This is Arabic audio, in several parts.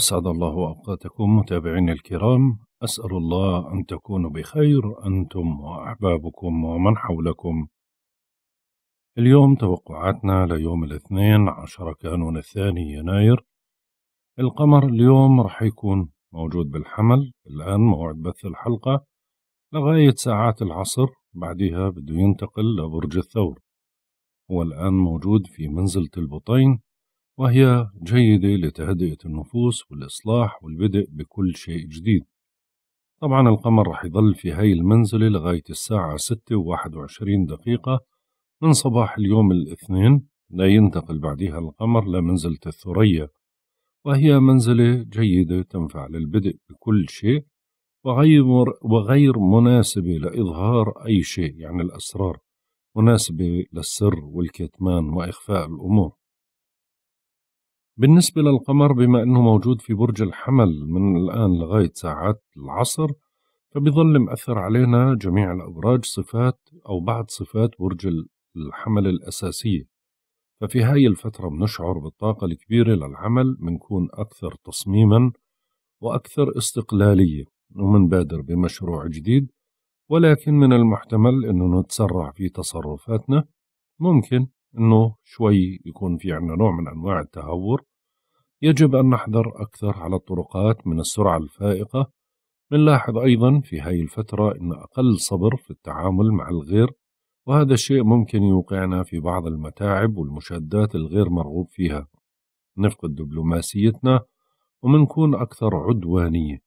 أسعد الله أوقاتكم متابعينا الكرام أسأل الله أن تكونوا بخير أنتم وأحبابكم ومن حولكم اليوم توقعاتنا ليوم الاثنين عشر كانون الثاني يناير القمر اليوم رح يكون موجود بالحمل الآن موعد بث الحلقة لغاية ساعات العصر بعدها بده ينتقل لبرج الثور هو الآن موجود في منزلة البطين وهي جيدة لتهدئة النفوس والإصلاح والبدء بكل شيء جديد طبعا القمر رح يظل في هاي المنزلة لغاية الساعة ستة وواحد وعشرين دقيقة من صباح اليوم الاثنين لا ينتقل بعدها القمر لمنزلة الثريا وهي منزلة جيدة تنفع للبدء بكل شيء وغير, وغير مناسبة لإظهار أي شيء يعني الأسرار مناسبة للسر والكتمان وإخفاء الأمور بالنسبة للقمر بما أنه موجود في برج الحمل من الآن لغاية ساعات العصر فبيظل مأثر علينا جميع الأبراج صفات أو بعض صفات برج الحمل الأساسية ففي هاي الفترة بنشعر بالطاقة الكبيرة للعمل بنكون أكثر تصميما وأكثر استقلالية ومنبادر بمشروع جديد ولكن من المحتمل أنه نتسرع في تصرفاتنا ممكن أنه شوي يكون في عنا نوع من أنواع التهور يجب أن نحذر أكثر على الطرقات من السرعة الفائقة نلاحظ أيضا في هاي الفترة أن أقل صبر في التعامل مع الغير وهذا الشيء ممكن يوقعنا في بعض المتاعب والمشادات الغير مرغوب فيها نفقد دبلوماسيتنا ومنكون أكثر عدوانية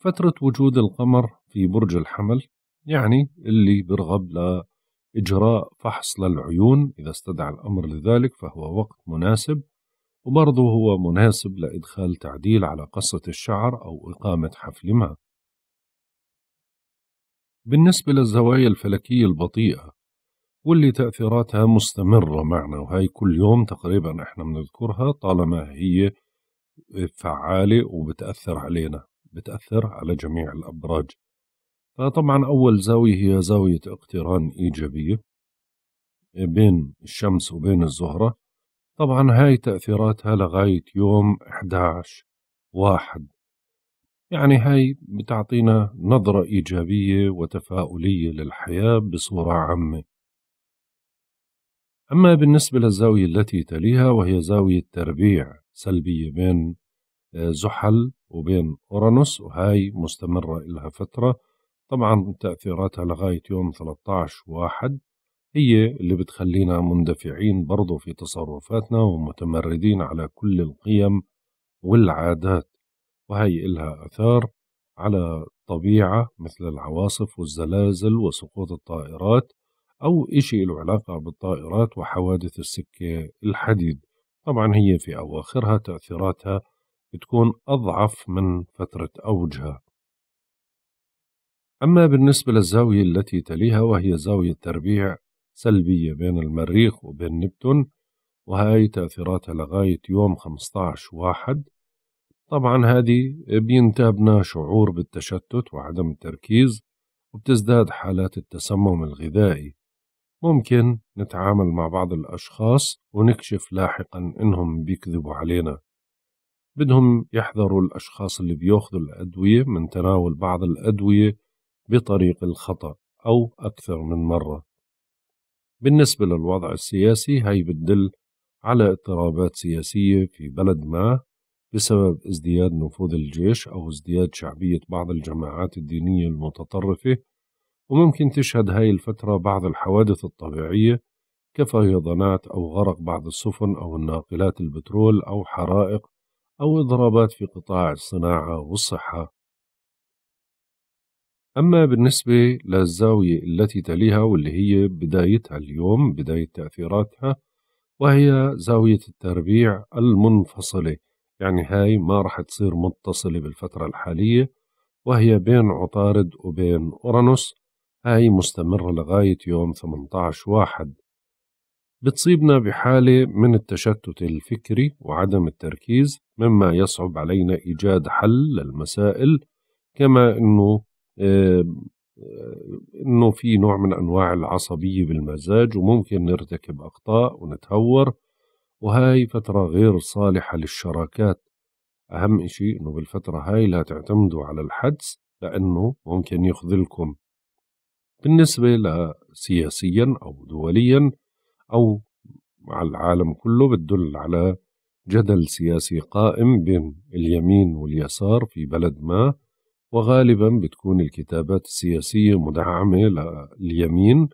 فترة وجود القمر في برج الحمل يعني اللي برغب لإجراء فحص للعيون إذا استدعى الأمر لذلك فهو وقت مناسب وبرضه هو مناسب لإدخال تعديل على قصة الشعر أو إقامة حفل ما بالنسبة للزوايا الفلكية البطيئة واللي تأثيراتها مستمرة معنا وهي كل يوم تقريبا احنا بنذكرها طالما هي فعالة وبتأثر علينا بتأثر على جميع الأبراج فطبعا أول زاوية هي زاوية اقتران إيجابية بين الشمس وبين الزهرة طبعا هاي تأثيراتها لغاية يوم 11 واحد يعني هاي بتعطينا نظرة إيجابية وتفاؤلية للحياة بصورة عامة أما بالنسبة للزاوية التي تليها وهي زاوية تربيع سلبية بين آه، زحل وبين أورانوس وهاي مستمرة إلها فترة طبعا تأثيراتها لغاية يوم 13 واحد هي اللي بتخلينا مندفعين برضو في تصرفاتنا ومتمردين على كل القيم والعادات وهي إلها أثار على الطبيعة مثل العواصف والزلازل وسقوط الطائرات أو إشي له علاقة بالطائرات وحوادث السكة الحديد طبعا هي في أواخرها تأثيراتها بتكون أضعف من فترة أوجها أما بالنسبة للزاوية التي تليها وهي زاوية تربيع سلبية بين المريخ وبين نبتون وهاي تأثيراتها لغاية يوم 15 واحد طبعا هذه بينتابنا شعور بالتشتت وعدم التركيز وبتزداد حالات التسمم الغذائي ممكن نتعامل مع بعض الأشخاص ونكشف لاحقا إنهم بيكذبوا علينا بدهم يحذروا الأشخاص اللي بياخذوا الأدوية من تناول بعض الأدوية بطريق الخطأ أو أكثر من مرة بالنسبة للوضع السياسي هي بتدل على اضطرابات سياسية في بلد ما بسبب ازدياد نفوذ الجيش أو ازدياد شعبية بعض الجماعات الدينية المتطرفة وممكن تشهد هاي الفترة بعض الحوادث الطبيعية كفيضانات أو غرق بعض السفن أو الناقلات البترول أو حرائق أو إضرابات في قطاع الصناعة والصحة أما بالنسبة للزاوية التي تليها واللي هي بدايتها اليوم بداية تأثيراتها وهي زاوية التربيع المنفصلة يعني هاي ما رح تصير متصلة بالفترة الحالية وهي بين عطارد وبين أورانوس هاي مستمرة لغاية يوم 18 واحد بتصيبنا بحالة من التشتت الفكري وعدم التركيز مما يصعب علينا إيجاد حل للمسائل كما أنه آه، انه في نوع من انواع العصبيه بالمزاج وممكن نرتكب اخطاء ونتهور وهاي فتره غير صالحه للشراكات اهم اشي انه بالفتره هاي لا تعتمدوا على الحدس لانه ممكن يخذلكم بالنسبه لسياسيا او دوليا او مع العالم كله بتدل على جدل سياسي قائم بين اليمين واليسار في بلد ما وغالبا بتكون الكتابات السياسية مدعمة لليمين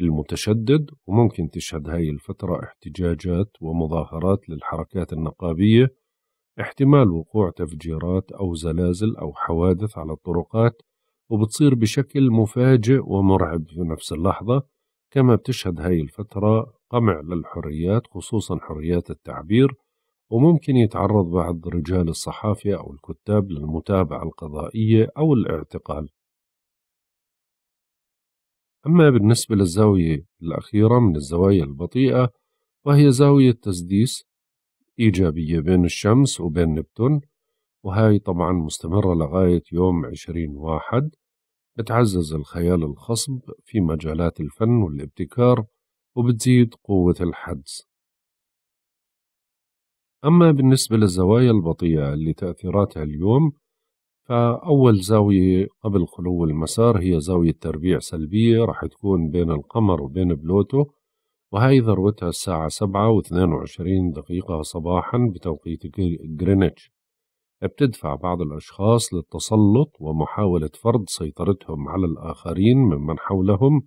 المتشدد وممكن تشهد هاي الفترة احتجاجات ومظاهرات للحركات النقابية احتمال وقوع تفجيرات أو زلازل أو حوادث على الطرقات وبتصير بشكل مفاجئ ومرعب في نفس اللحظة كما بتشهد هاي الفترة قمع للحريات خصوصا حريات التعبير وممكن يتعرض بعض رجال الصحافة أو الكتاب للمتابعة القضائية أو الاعتقال أما بالنسبة للزاوية الأخيرة من الزوايا البطيئة وهي زاوية تسديس إيجابية بين الشمس وبين نبتون وهي طبعا مستمرة لغاية يوم عشرين واحد بتعزز الخيال الخصب في مجالات الفن والابتكار وبتزيد قوة الحدس أما بالنسبة للزوايا البطيئة اللي تأثيراتها اليوم فأول زاوية قبل خلو المسار هي زاوية تربيع سلبية راح تكون بين القمر وبين بلوتو وهي ذروتها الساعة سبعة واثنين وعشرين دقيقة صباحا بتوقيت غرينتش بتدفع بعض الأشخاص للتسلط ومحاولة فرض سيطرتهم على الآخرين ممن حولهم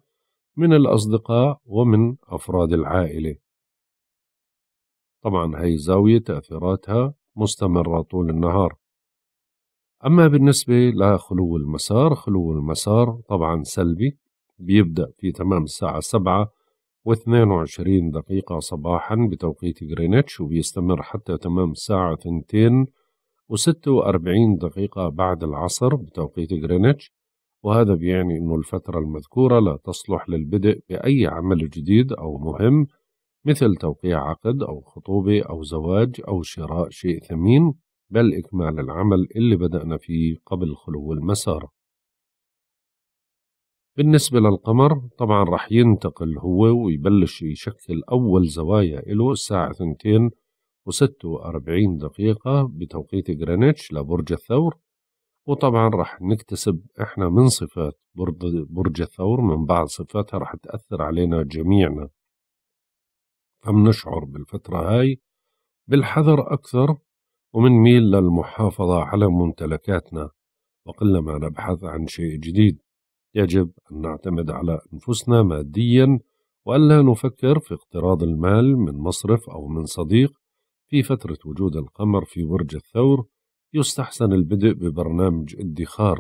من الأصدقاء ومن أفراد العائلة طبعا هي زاوية تأثيراتها مستمرة طول النهار أما بالنسبة لخلو المسار خلو المسار طبعا سلبي بيبدأ في تمام الساعة سبعة واثنين وعشرين دقيقة صباحا بتوقيت غرينتش وبيستمر حتى تمام الساعة ثنتين وستة وأربعين دقيقة بعد العصر بتوقيت غرينتش وهذا بيعني أن الفترة المذكورة لا تصلح للبدء بأي عمل جديد أو مهم مثل توقيع عقد أو خطوبة أو زواج أو شراء شيء ثمين بل إكمال العمل اللي بدأنا فيه قبل خلو المسار بالنسبة للقمر طبعا رح ينتقل هو ويبلش يشكل أول زوايا إله الساعة 2 و46 دقيقة بتوقيت جرينتش لبرج الثور وطبعا رح نكتسب احنا من صفات برج الثور من بعض صفاتها رح تأثر علينا جميعنا عم نشعر بالفترة هاي بالحذر أكثر ومنميل للمحافظة على ممتلكاتنا وقلما نبحث عن شيء جديد يجب أن نعتمد على أنفسنا ماديا وألا نفكر في اقتراض المال من مصرف أو من صديق في فترة وجود القمر في برج الثور يستحسن البدء ببرنامج ادخار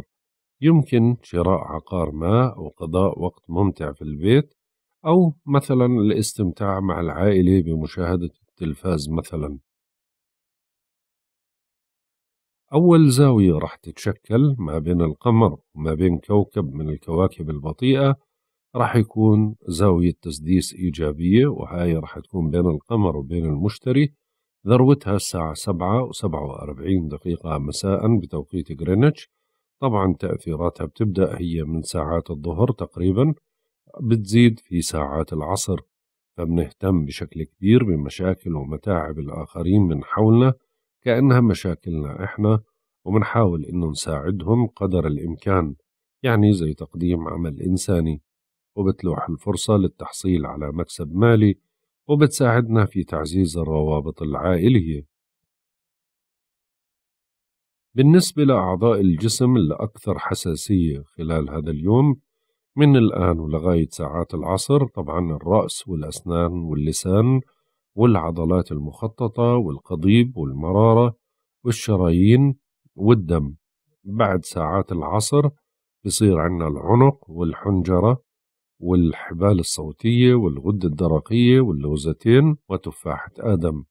يمكن شراء عقار ما أو قضاء وقت ممتع في البيت أو مثلا الاستمتاع مع العائلة بمشاهدة التلفاز مثلا أول زاوية رح تتشكل ما بين القمر وما بين كوكب من الكواكب البطيئة رح يكون زاوية تسديس إيجابية وهاي رح تكون بين القمر وبين المشتري ذروتها الساعة سبعة وسبعة وأربعين دقيقة مساء بتوقيت غرينتش طبعا تأثيراتها بتبدأ هي من ساعات الظهر تقريباً بتزيد في ساعات العصر فبنهتم بشكل كبير بمشاكل ومتاعب الآخرين من حولنا كأنها مشاكلنا إحنا وبنحاول إنه نساعدهم قدر الإمكان يعني زي تقديم عمل إنساني وبتلوح الفرصة للتحصيل على مكسب مالي وبتساعدنا في تعزيز الروابط العائلية بالنسبة لأعضاء الجسم الأكثر حساسية خلال هذا اليوم من الآن ولغاية ساعات العصر طبعا الرأس والأسنان واللسان والعضلات المخططة والقضيب والمرارة والشرايين والدم بعد ساعات العصر بصير عندنا العنق والحنجرة والحبال الصوتية والغدة الدرقية واللوزتين وتفاحة آدم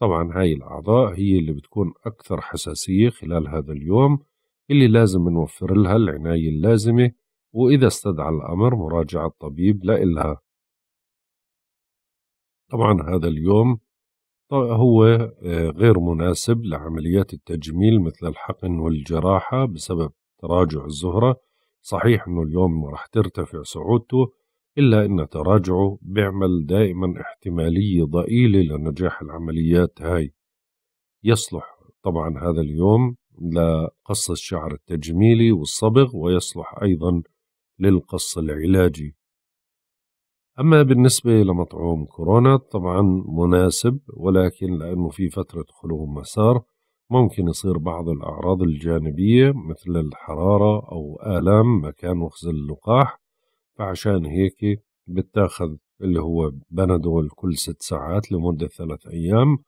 طبعا هاي الأعضاء هي اللي بتكون أكثر حساسية خلال هذا اليوم اللي لازم نوفر لها العناية اللازمة وإذا استدعى الأمر مراجعة طبيب لا إلها طبعا هذا اليوم هو آه، غير مناسب لعمليات التجميل مثل الحقن والجراحة بسبب تراجع الزهرة صحيح أنه اليوم راح ترتفع صعودته إلا أن تراجعه بيعمل دائما احتمالية ضئيلة لنجاح العمليات هاي يصلح طبعا هذا اليوم لقص الشعر التجميلي والصبغ ويصلح أيضا للقص العلاجي أما بالنسبة لمطعوم كورونا طبعا مناسب ولكن لأنه في فترة خلو مسار ممكن يصير بعض الأعراض الجانبية مثل الحرارة أو آلام مكان وخز اللقاح فعشان هيك بتاخذ اللي هو بنادول كل ست ساعات لمدة ثلاث أيام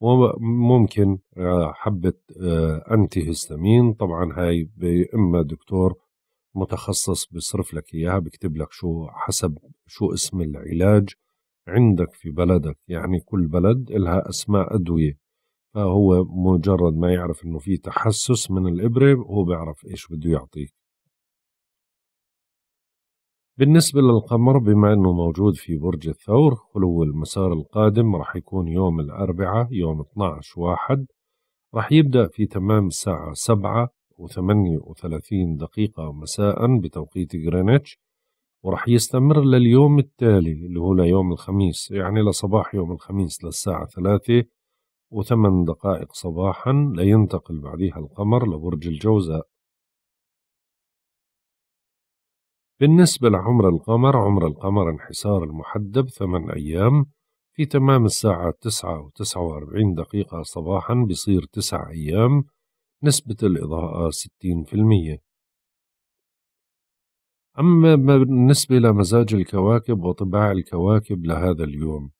وممكن آه، حبة آه، أنتي هستامين طبعا هاي إما دكتور متخصص بصرف لك إياها بكتب لك شو حسب شو اسم العلاج عندك في بلدك يعني كل بلد لها أسماء أدوية فهو مجرد ما يعرف إنه في تحسس من الإبرة هو بيعرف إيش بده يعطيك بالنسبة للقمر بما أنه موجود في برج الثور خلو المسار القادم راح يكون يوم الأربعاء يوم 12 واحد راح يبدأ في تمام الساعة سبعة و38 دقيقة مساء بتوقيت غرينتش ورح يستمر لليوم التالي اللي هو ليوم الخميس يعني لصباح يوم الخميس للساعة ثلاثة وثمان دقائق صباحا لينتقل بعدها القمر لبرج الجوزاء بالنسبة لعمر القمر عمر القمر انحسار المحدب ثمان أيام في تمام الساعة تسعة وتسعة وأربعين دقيقة صباحا بصير تسع أيام نسبة الإضاءة 60% أما بالنسبة لمزاج الكواكب وطباع الكواكب لهذا اليوم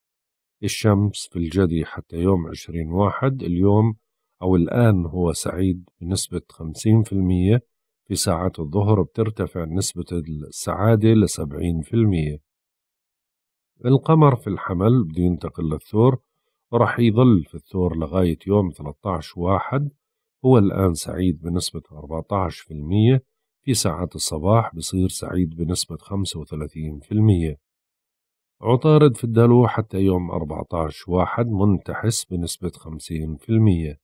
الشمس في الجدي حتى يوم عشرين واحد اليوم أو الآن هو سعيد بنسبة 50% في ساعات الظهر بترتفع نسبة السعادة ل 70% القمر في الحمل بده ينتقل للثور ورح يظل في الثور لغاية يوم 13 واحد هو الآن سعيد بنسبة 14% في ساعات الصباح بصير سعيد بنسبة 35% عطارد في الدلو حتى يوم 14 واحد منتحس بنسبة 50%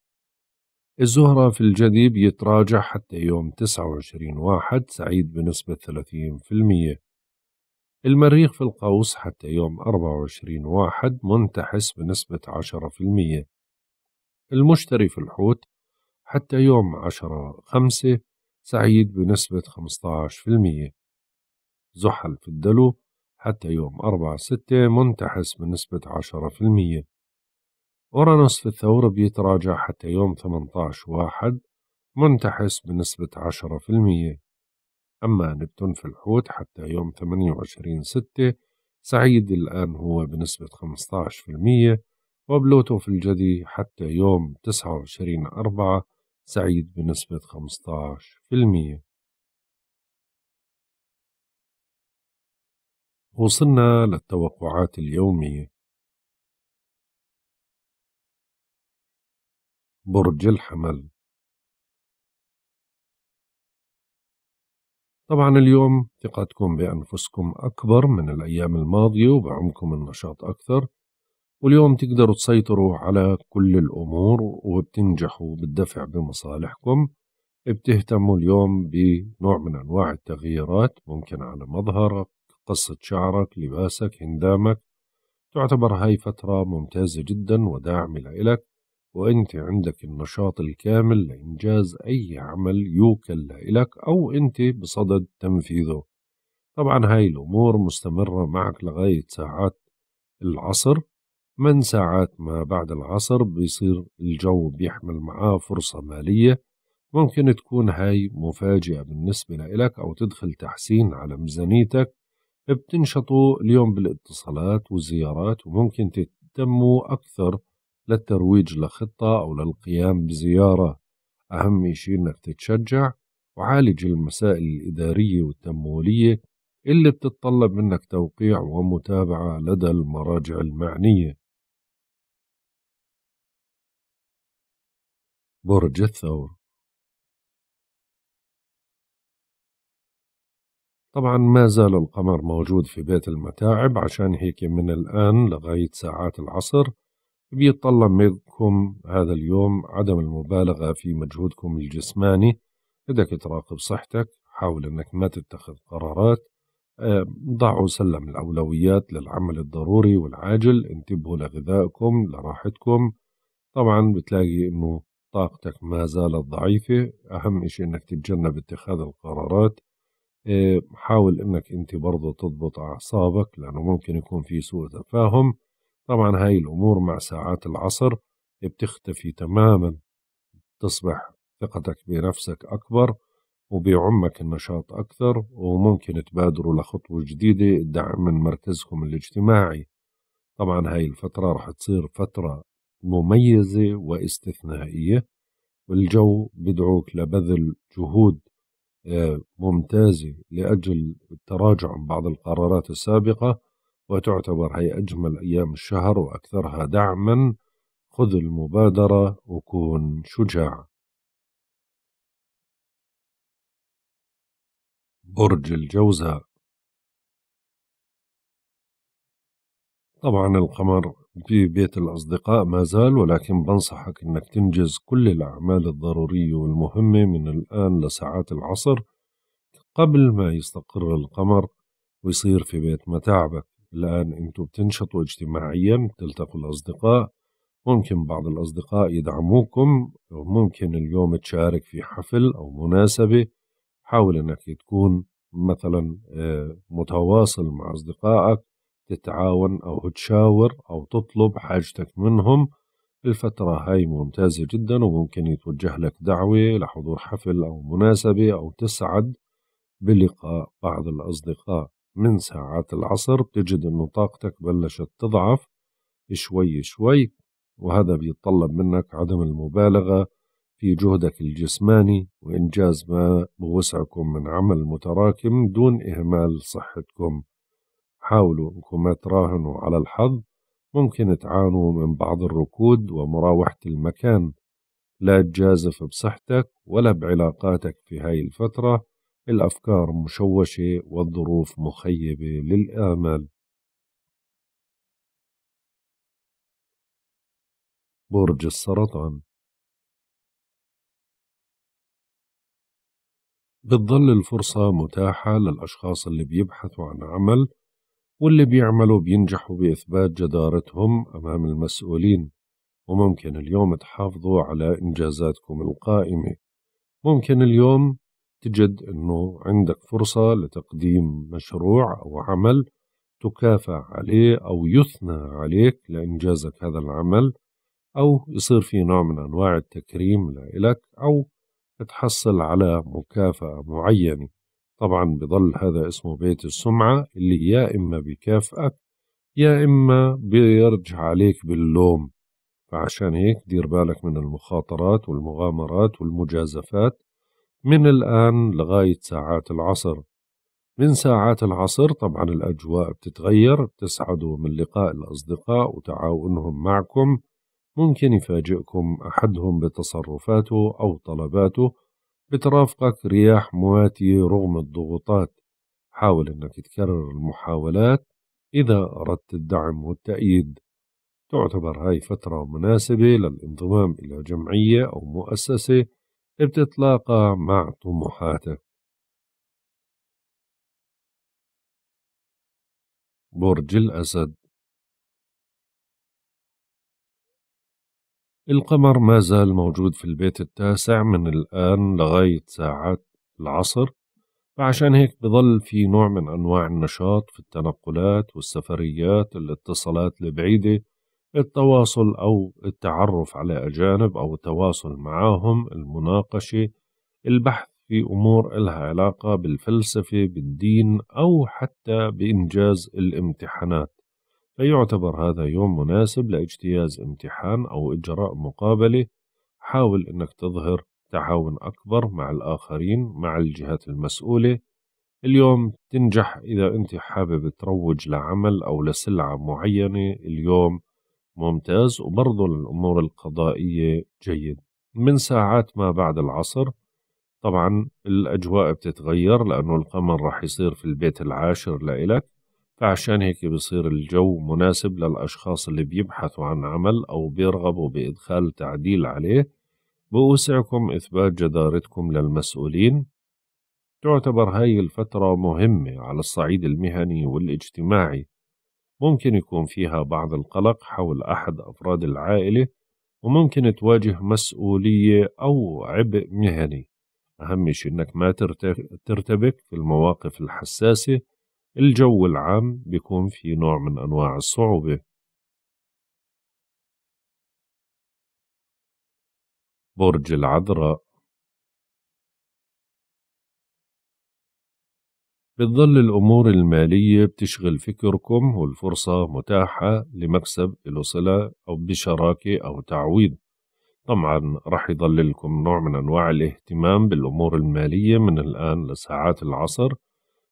الزهرة في الجدي بيتراجع حتى يوم 29 واحد سعيد بنسبة 30% المريخ في القوس حتى يوم 24 واحد منتحس بنسبة 10% المشتري في الحوت حتى يوم 10 5 سعيد بنسبة 15% زحل في الدلو حتى يوم 4 6 منتحس بنسبة 10% أورانوس في الثور بيتراجع حتى يوم 18 واحد منتحس بنسبة 10% أما نبتون في الحوت حتى يوم 28 6 سعيد الآن هو بنسبة 15% وبلوتو في الجدي حتى يوم 29 أربعة سعيد بنسبة 15% وصلنا للتوقعات اليومية برج الحمل طبعا اليوم ثقتكم بأنفسكم أكبر من الأيام الماضية وبعمكم النشاط أكثر واليوم تقدروا تسيطروا على كل الأمور وبتنجحوا بالدفع بمصالحكم بتهتموا اليوم بنوع من أنواع التغييرات ممكن على مظهرك قصة شعرك لباسك هندامك تعتبر هاي فترة ممتازة جدا وداعمة لإلك وأنت عندك النشاط الكامل لإنجاز أي عمل يوكل لإلك أو أنت بصدد تنفيذه طبعا هاي الأمور مستمرة معك لغاية ساعات العصر من ساعات ما بعد العصر بيصير الجو بيحمل معاه فرصة مالية ممكن تكون هاي مفاجئة بالنسبة لإلك أو تدخل تحسين على ميزانيتك بتنشطوا اليوم بالاتصالات والزيارات وممكن تهتموا أكثر للترويج لخطة أو للقيام بزيارة أهم شيء إنك تتشجع وعالج المسائل الإدارية والتمويلية اللي بتتطلب منك توقيع ومتابعة لدى المراجع المعنية برج الثور طبعا ما زال القمر موجود في بيت المتاعب عشان هيك من الآن لغاية ساعات العصر بيتطلب منكم هذا اليوم عدم المبالغة في مجهودكم الجسماني بدك تراقب صحتك حاول أنك ما تتخذ قرارات آه، ضعوا سلم الأولويات للعمل الضروري والعاجل انتبهوا لغذائكم لراحتكم طبعا بتلاقي أنه طاقتك ما زالت ضعيفة أهم إشي إنك تتجنب اتخاذ القرارات آه، حاول إنك أنت برضو تضبط أعصابك لأنه ممكن يكون في سوء تفاهم طبعا هاي الأمور مع ساعات العصر بتختفي تماما تصبح ثقتك بنفسك أكبر وبيعمك النشاط أكثر وممكن تبادروا لخطوة جديدة الدعم من مركزكم الاجتماعي طبعا هاي الفترة رح تصير فترة مميزة واستثنائية والجو بدعوك لبذل جهود آه، ممتازة لأجل التراجع عن بعض القرارات السابقة وتعتبر هي أجمل أيام الشهر وأكثرها دعما خذ المبادرة وكون شجاع برج الجوزاء طبعا القمر في بيت الأصدقاء ما زال ولكن بنصحك أنك تنجز كل الأعمال الضرورية والمهمة من الآن لساعات العصر قبل ما يستقر القمر ويصير في بيت متاعبك الآن أنتوا بتنشطوا اجتماعيا تلتقوا الأصدقاء ممكن بعض الأصدقاء يدعموكم ممكن اليوم تشارك في حفل أو مناسبة حاول أنك تكون مثلا آه، متواصل مع أصدقائك تتعاون أو تشاور أو تطلب حاجتك منهم الفترة هاي ممتازة جدا وممكن يتوجه لك دعوة لحضور حفل أو مناسبة أو تسعد بلقاء بعض الأصدقاء من ساعات العصر بتجد أن طاقتك بلشت تضعف شوي شوي وهذا بيتطلب منك عدم المبالغة في جهدك الجسماني وإنجاز ما بوسعكم من عمل متراكم دون إهمال صحتكم حاولوا انكم تراهنوا على الحظ ممكن تعانوا من بعض الركود ومراوحة المكان لا تجازف بصحتك ولا بعلاقاتك في هاي الفترة الأفكار مشوشة والظروف مخيبة للآمال برج السرطان بتظل الفرصة متاحة للأشخاص اللي بيبحثوا عن عمل واللي بيعملوا بينجحوا بإثبات جدارتهم أمام المسؤولين وممكن اليوم تحافظوا على إنجازاتكم القائمة ممكن اليوم تجد أنه عندك فرصة لتقديم مشروع أو عمل تكافأ عليه أو يثنى عليك لإنجازك هذا العمل أو يصير في نوع من أنواع التكريم لإلك أو تحصل على مكافأة معينة طبعا بضل هذا اسمه بيت السمعة اللي يا إما بكافئك يا إما بيرجع عليك باللوم فعشان هيك دير بالك من المخاطرات والمغامرات والمجازفات من الآن لغاية ساعات العصر من ساعات العصر طبعا الأجواء بتتغير بتسعدوا من لقاء الأصدقاء وتعاونهم معكم ممكن يفاجئكم أحدهم بتصرفاته أو طلباته بترافقك رياح مواتية رغم الضغوطات حاول أنك تكرر المحاولات إذا أردت الدعم والتأييد تعتبر هاي فترة مناسبة للانضمام إلى جمعية أو مؤسسة بتتلاقى مع طموحاتك برج الأسد القمر ما زال موجود في البيت التاسع من الآن لغاية ساعات العصر فعشان هيك بضل في نوع من أنواع النشاط في التنقلات والسفريات الاتصالات البعيدة التواصل أو التعرف على أجانب أو التواصل معهم المناقشة البحث في أمور إلها علاقة بالفلسفة بالدين أو حتى بإنجاز الامتحانات فيعتبر هذا يوم مناسب لاجتياز امتحان أو إجراء مقابلة حاول أنك تظهر تعاون أكبر مع الآخرين مع الجهات المسؤولة اليوم تنجح إذا أنت حابب تروج لعمل أو لسلعة معينة اليوم ممتاز وبرضه الأمور القضائية جيد من ساعات ما بعد العصر طبعا الأجواء بتتغير لأنه القمر راح يصير في البيت العاشر لإلك فعشان هيك بصير الجو مناسب للأشخاص اللي بيبحثوا عن عمل أو بيرغبوا بإدخال تعديل عليه بوسعكم إثبات جدارتكم للمسؤولين تعتبر هاي الفترة مهمة على الصعيد المهني والاجتماعي ممكن يكون فيها بعض القلق حول أحد أفراد العائلة وممكن تواجه مسؤولية أو عبء مهني أهم شيء إنك ما ترتبك في المواقف الحساسة الجو العام بيكون في نوع من أنواع الصعوبة برج العذراء بتظل الأمور المالية بتشغل فكركم والفرصة متاحة لمكسب له صلة أو بشراكة أو تعويض طبعا رح يظل لكم نوع من أنواع الاهتمام بالأمور المالية من الآن لساعات العصر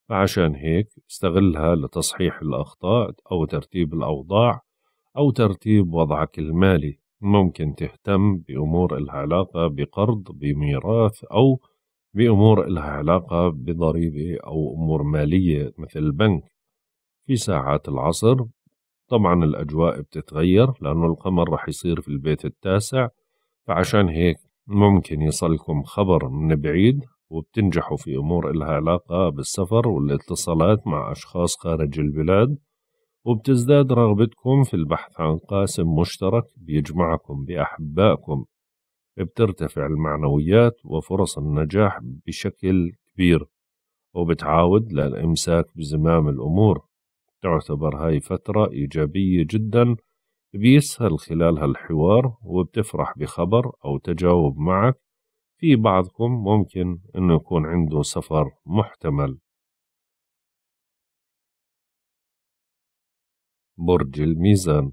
فعشان هيك استغلها لتصحيح الأخطاء أو ترتيب الأوضاع أو ترتيب وضعك المالي ممكن تهتم بأمور إلها علاقة بقرض بميراث أو بأمور إلها علاقة بضريبة أو أمور مالية مثل البنك في ساعات العصر طبعا الأجواء بتتغير لأن القمر رح يصير في البيت التاسع فعشان هيك ممكن يصلكم خبر من بعيد وبتنجحوا في أمور إلها علاقة بالسفر والاتصالات مع أشخاص خارج البلاد وبتزداد رغبتكم في البحث عن قاسم مشترك بيجمعكم بأحبائكم بترتفع المعنويات وفرص النجاح بشكل كبير وبتعاود للإمساك بزمام الأمور تعتبر هاي فترة إيجابية جدا بيسهل خلالها الحوار وبتفرح بخبر أو تجاوب معك في بعضكم ممكن أنه يكون عنده سفر محتمل برج الميزان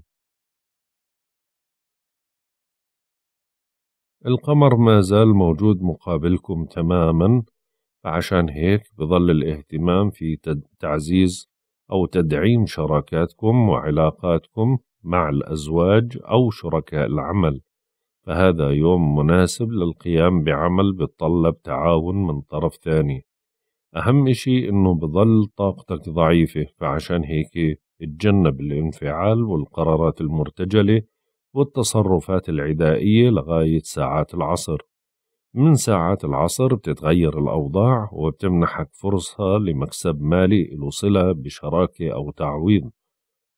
القمر ما زال موجود مقابلكم تماما فعشان هيك بظل الاهتمام في تعزيز أو تدعيم شراكاتكم وعلاقاتكم مع الأزواج أو شركاء العمل فهذا يوم مناسب للقيام بعمل بتطلب تعاون من طرف تاني أهم إشي إنه بظل طاقتك ضعيفة فعشان هيك اتجنب الانفعال والقرارات المرتجلة والتصرفات العدائية لغاية ساعات العصر من ساعات العصر بتتغير الأوضاع وبتمنحك فرصة لمكسب مالي له صلة بشراكة أو تعويض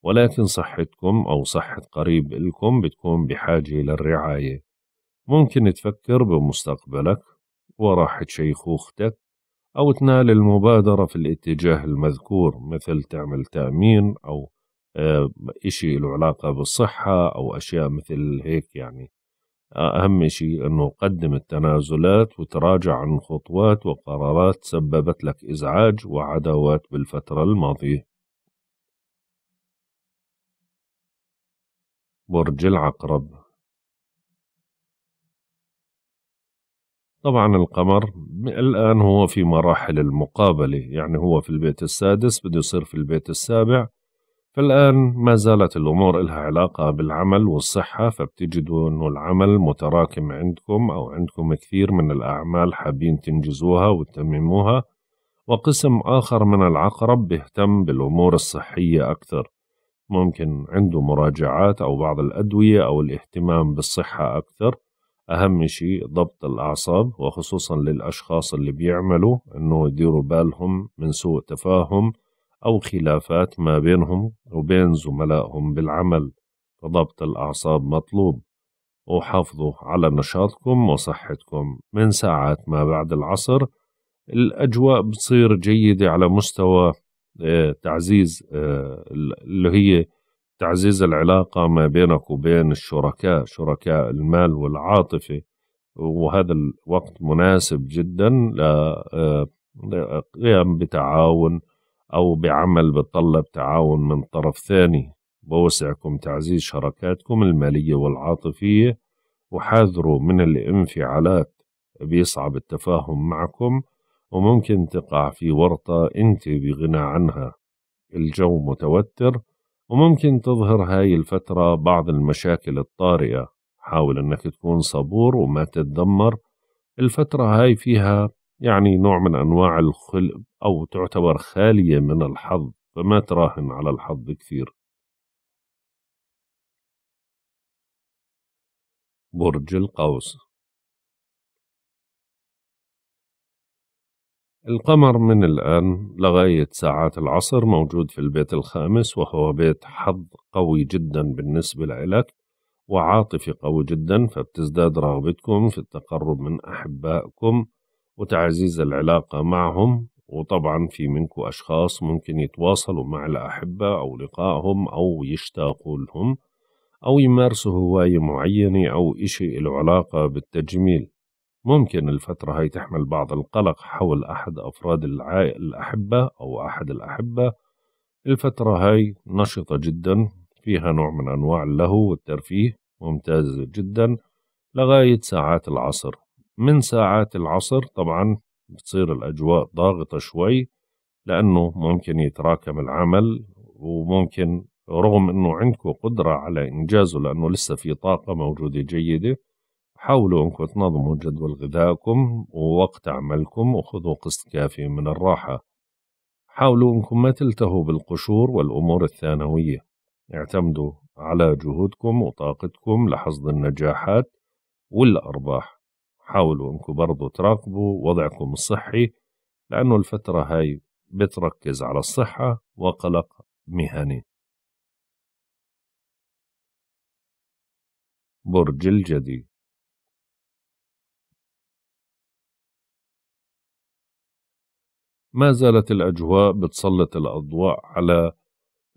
ولكن صحتكم أو صحة قريب إلكم بتكون بحاجة للرعاية ممكن تفكر بمستقبلك وراح تشيخ أختك أو تنال المبادرة في الاتجاه المذكور مثل تعمل تأمين أو آه، إشي له علاقة بالصحة أو أشياء مثل هيك يعني أهم شيء أنه قدم التنازلات وتراجع عن خطوات وقرارات سببت لك إزعاج وعداوات بالفترة الماضية برج العقرب طبعا القمر الآن هو في مراحل المقابلة يعني هو في البيت السادس بده يصير في البيت السابع فالآن ما زالت الأمور إلها علاقة بالعمل والصحة فبتجدوا أنه العمل متراكم عندكم أو عندكم كثير من الأعمال حابين تنجزوها وتتمموها وقسم آخر من العقرب بيهتم بالأمور الصحية أكثر ممكن عنده مراجعات أو بعض الأدوية أو الاهتمام بالصحة أكثر أهم شيء ضبط الأعصاب وخصوصا للأشخاص اللي بيعملوا أنه يديروا بالهم من سوء تفاهم أو خلافات ما بينهم وبين زملائهم بالعمل فضبط الأعصاب مطلوب وحافظوا على نشاطكم وصحتكم من ساعات ما بعد العصر الأجواء بتصير جيدة على مستوى آه، تعزيز آه، اللي هي تعزيز العلاقة ما بينك وبين الشركاء شركاء المال والعاطفة وهذا الوقت مناسب جدا آه، لقيام بتعاون أو بعمل بتطلب تعاون من طرف ثاني بوسعكم تعزيز شراكاتكم المالية والعاطفية وحاذروا من الانفعالات بيصعب التفاهم معكم وممكن تقع في ورطة أنت بغنى عنها الجو متوتر وممكن تظهر هاي الفترة بعض المشاكل الطارئة حاول أنك تكون صبور وما تتذمر الفترة هاي فيها يعني نوع من أنواع الخلق أو تعتبر خالية من الحظ فما تراهن على الحظ كثير برج القوس القمر من الآن لغاية ساعات العصر موجود في البيت الخامس وهو بيت حظ قوي جدا بالنسبة لإلك وعاطفي قوي جدا فبتزداد رغبتكم في التقرب من أحبائكم وتعزيز العلاقة معهم وطبعا في منكم أشخاص ممكن يتواصلوا مع الأحبة أو لقائهم أو يشتاقوا لهم أو يمارسوا هواية معينة أو إشي له علاقة بالتجميل ممكن الفترة هاي تحمل بعض القلق حول أحد أفراد العائلة الأحبة أو أحد الأحبة الفترة هاي نشطة جدا فيها نوع من أنواع اللهو والترفيه ممتازة جدا لغاية ساعات العصر من ساعات العصر طبعا بتصير الأجواء ضاغطة شوي لأنه ممكن يتراكم العمل وممكن رغم أنه عندكم قدرة على إنجازه لأنه لسه في طاقة موجودة جيدة حاولوا أنكم تنظموا جدول غذائكم ووقت عملكم وخذوا قسط كافي من الراحة حاولوا أنكم ما تلتهوا بالقشور والأمور الثانوية اعتمدوا على جهودكم وطاقتكم لحصد النجاحات والأرباح حاولوا أنكم برضو تراقبوا وضعكم الصحي لأنه الفترة هاي بتركز على الصحة وقلق مهني برج الجدي ما زالت الأجواء بتسلط الأضواء على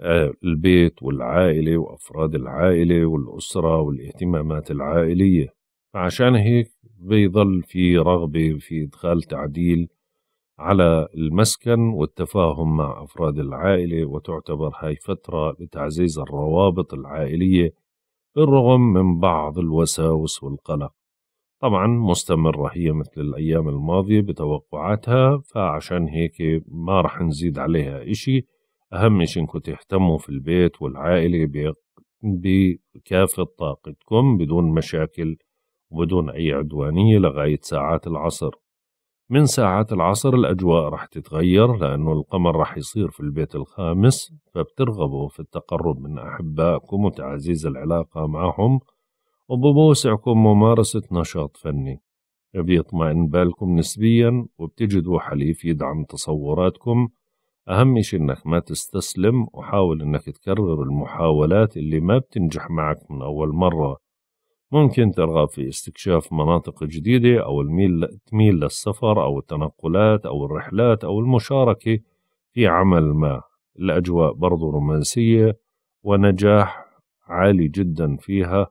آه، البيت والعائلة وأفراد العائلة والأسرة والاهتمامات العائلية عشان هيك بيظل في رغبة في إدخال تعديل على المسكن والتفاهم مع أفراد العائلة وتعتبر هاي فترة لتعزيز الروابط العائلية بالرغم من بعض الوساوس والقلق طبعا مستمرة هي مثل الأيام الماضية بتوقعاتها فعشان هيك ما رح نزيد عليها إشي أهم إشي إنكم تهتموا في البيت والعائلة بكافة طاقتكم بدون مشاكل وبدون أي عدوانية لغاية ساعات العصر من ساعات العصر الأجواء رح تتغير لأنه القمر رح يصير في البيت الخامس فبترغبوا في التقرب من أحبائكم وتعزيز العلاقة معهم وبموسعكم ممارسة نشاط فني بيطمئن بالكم نسبيا وبتجدوا حليف يدعم تصوراتكم أهم شيء إنك ما تستسلم وحاول إنك تكرر المحاولات اللي ما بتنجح معك من أول مرة ممكن ترغب في استكشاف مناطق جديدة أو الميل تميل للسفر أو التنقلات أو الرحلات أو المشاركة في عمل ما الأجواء برضو رومانسية ونجاح عالي جدا فيها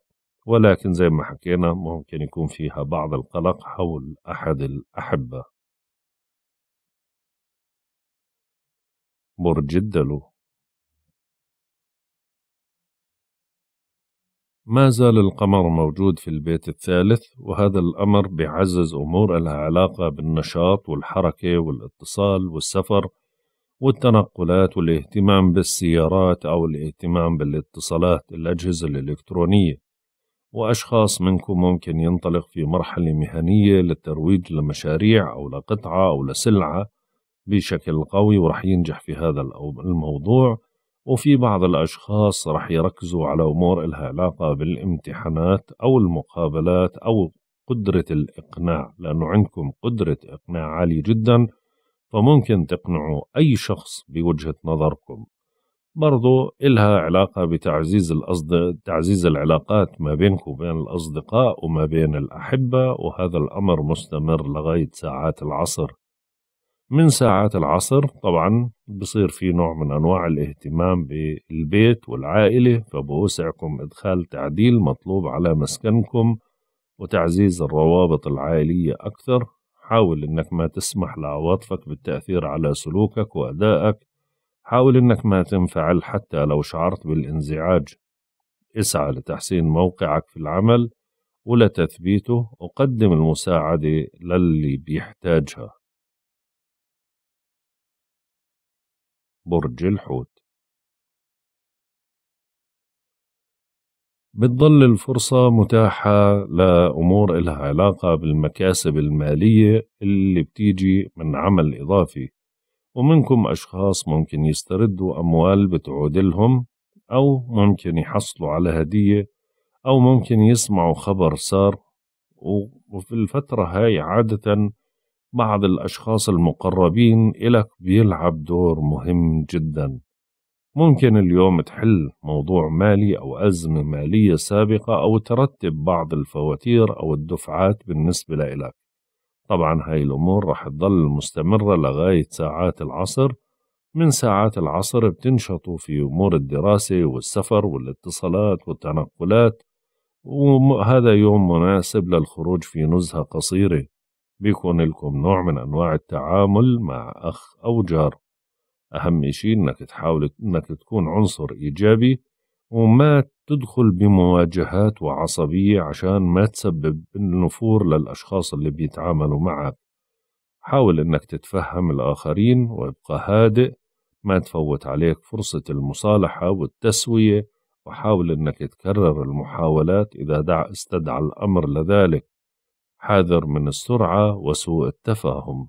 ولكن زي ما حكينا ممكن يكون فيها بعض القلق حول أحد الأحبة مر جدا له ما زال القمر موجود في البيت الثالث وهذا الأمر بيعزز أمور لها علاقة بالنشاط والحركة والاتصال والسفر والتنقلات والاهتمام بالسيارات أو الاهتمام بالاتصالات الأجهزة الإلكترونية وأشخاص منكم ممكن ينطلق في مرحلة مهنية للترويج لمشاريع أو لقطعة أو لسلعة بشكل قوي ورح ينجح في هذا الموضوع وفي بعض الأشخاص رح يركزوا على أمور إلها علاقة بالامتحانات أو المقابلات أو قدرة الإقناع لأنه عندكم قدرة إقناع عالية جدا فممكن تقنعوا أي شخص بوجهة نظركم برضو إلها علاقة بتعزيز الأصدق... تعزيز العلاقات ما بينك وبين الأصدقاء وما بين الأحبة وهذا الأمر مستمر لغاية ساعات العصر من ساعات العصر طبعا بصير في نوع من أنواع الاهتمام بالبيت والعائلة فبوسعكم إدخال تعديل مطلوب على مسكنكم وتعزيز الروابط العائلية أكثر حاول أنك ما تسمح لعواطفك بالتأثير على سلوكك وأدائك حاول إنك ما تنفعل حتى لو شعرت بالانزعاج اسعى لتحسين موقعك في العمل ولتثبيته وقدم المساعدة للي بيحتاجها برج الحوت بتضل الفرصة متاحة لأمور إلها علاقة بالمكاسب المالية اللي بتيجي من عمل إضافي ومنكم أشخاص ممكن يستردوا أموال بتعود لهم أو ممكن يحصلوا على هدية أو ممكن يسمعوا خبر صار وفي الفترة هاي عادة بعض الأشخاص المقربين إلك بيلعب دور مهم جدا ممكن اليوم تحل موضوع مالي أو أزمة مالية سابقة أو ترتب بعض الفواتير أو الدفعات بالنسبة لإلك طبعا هاي الأمور رح تضل مستمرة لغاية ساعات العصر من ساعات العصر بتنشطوا في أمور الدراسة والسفر والاتصالات والتنقلات وهذا يوم مناسب للخروج في نزهة قصيرة بيكون لكم نوع من أنواع التعامل مع أخ أو جار أهم شيء إنك تحاول إنك تكون عنصر إيجابي وما تدخل بمواجهات وعصبية عشان ما تسبب النفور للأشخاص اللي بيتعاملوا معك حاول أنك تتفهم الآخرين وابقى هادئ ما تفوت عليك فرصة المصالحة والتسوية وحاول أنك تكرر المحاولات إذا دع استدعى الأمر لذلك حاذر من السرعة وسوء التفاهم